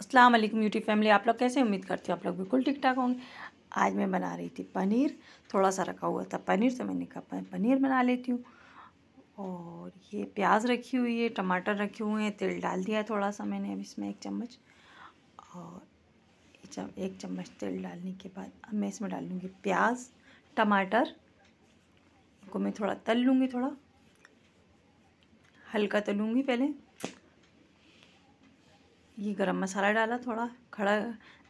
अस्सलाम वालेकुम YouTube family आप लोग कैसे उम्मीद करती हूँ आप लोग बिल्कुल ठीक ठाक होंगे आज मैं बना रही थी पनीर थोड़ा सा रखा हुआ था पनीर तो मैंने कहा पनीर बना लेती हूँ और ये प्याज रखी हुई है टमाटर रखे हुए हैं तेल डाल दिया है थोड़ा सा मैंने अब इसमें एक चम्मच और एक चम्मच तेल डालने के बाद अब मैं इसमें डाल लूँगी प्याज टमाटर को मैं थोड़ा तल लूँगी थोड़ा हल्का तलूँगी पहले ये गरम मसाला डाला थोड़ा खड़ा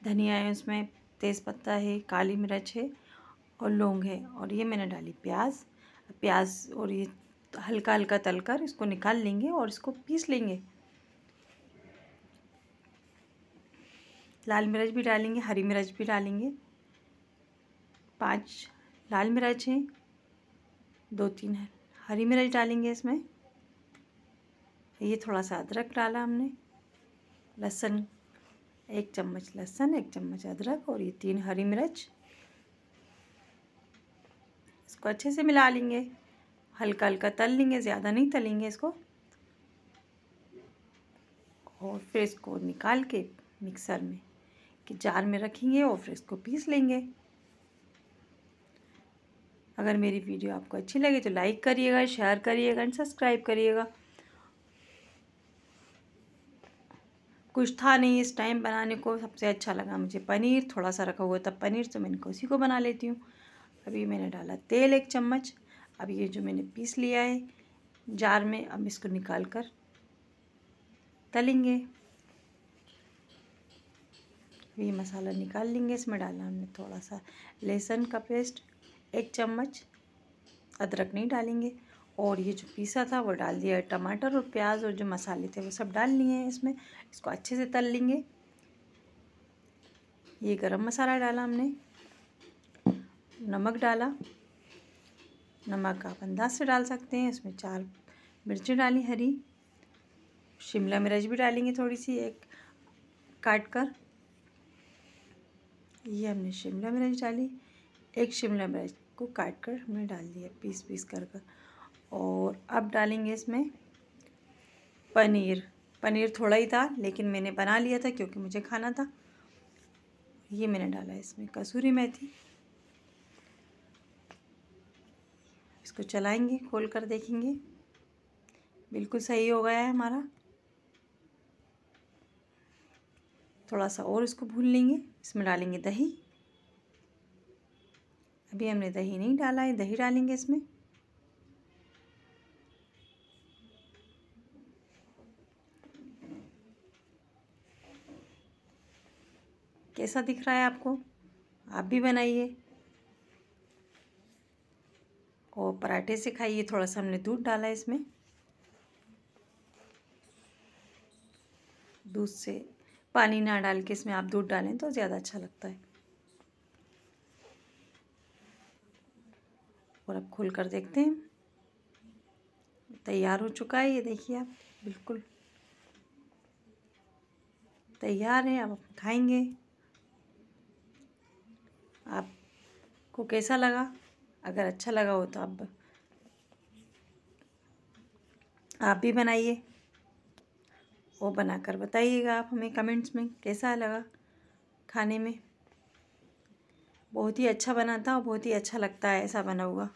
धनिया है उसमें तेज़ पत्ता है काली मिर्च है और लौंग है और ये मैंने डाली प्याज प्याज और ये हल्का हल्का तल कर इसको निकाल लेंगे और इसको पीस लेंगे लाल मिर्च भी डालेंगे हरी मिर्च भी डालेंगे पांच लाल मिर्च हैं दो तीन हरी मिर्च डालेंगे इसमें ये थोड़ा सा अदरक डाला हमने लहसुन एक चम्मच लहसुन एक चम्मच अदरक और ये तीन हरी मिर्च इसको अच्छे से मिला लेंगे हल्का हल्का तल लेंगे ज़्यादा नहीं तलेंगे इसको और फिर इसको निकाल के मिक्सर में कि जार में रखेंगे और फिर इसको पीस लेंगे अगर मेरी वीडियो आपको अच्छी लगे तो लाइक करिएगा शेयर करिएगा एंड सब्सक्राइब करिएगा कुछ था नहीं इस टाइम बनाने को सबसे अच्छा लगा मुझे पनीर थोड़ा सा रखा हुआ था पनीर तो मैंने उसी को बना लेती हूँ अभी मैंने डाला तेल एक चम्मच अब ये जो मैंने पीस लिया है जार में अब इसको निकाल कर तलेंगे ये मसाला निकाल लेंगे इसमें डाला हमने थोड़ा सा लहसुन का पेस्ट एक चम्मच अदरक नहीं डालेंगे और ये जो पीसा था वो डाल दिया टमाटर और प्याज और जो मसाले थे वो सब डाल लिए हैं इसमें इसको अच्छे से तल लेंगे ये गरम मसाला डाला हमने नमक डाला नमक आप अंदाज से डाल सकते हैं इसमें चार मिर्ची डाली हरी शिमला मिर्च भी डालेंगे थोड़ी सी एक काट कर ये हमने शिमला मिर्च डाली एक शिमला मिर्च को काट कर हमने डाल दिया पीस पीस कर कर और अब डालेंगे इसमें पनीर पनीर थोड़ा ही था लेकिन मैंने बना लिया था क्योंकि मुझे खाना था ये मैंने डाला है इसमें कसूरी मेथी इसको चलाएंगे खोल कर देखेंगे बिल्कुल सही हो गया है हमारा थोड़ा सा और इसको भून लेंगे इसमें डालेंगे दही अभी हमने दही नहीं डाला है दही डालेंगे इसमें कैसा दिख रहा है आपको आप भी बनाइए और पराठे से खाइए थोड़ा सा हमने दूध डाला है इसमें दूध से पानी ना डाल के इसमें आप दूध डालें तो ज़्यादा अच्छा लगता है और अब खोल कर देखते हैं तैयार हो चुका है ये देखिए आप बिल्कुल तैयार है आप खाएंगे आपको कैसा लगा अगर अच्छा लगा हो तो आप आप भी बनाइए वो बनाकर बताइएगा आप हमें कमेंट्स में कैसा लगा खाने में बहुत ही अच्छा बना था और बहुत ही अच्छा लगता है ऐसा बना हुआ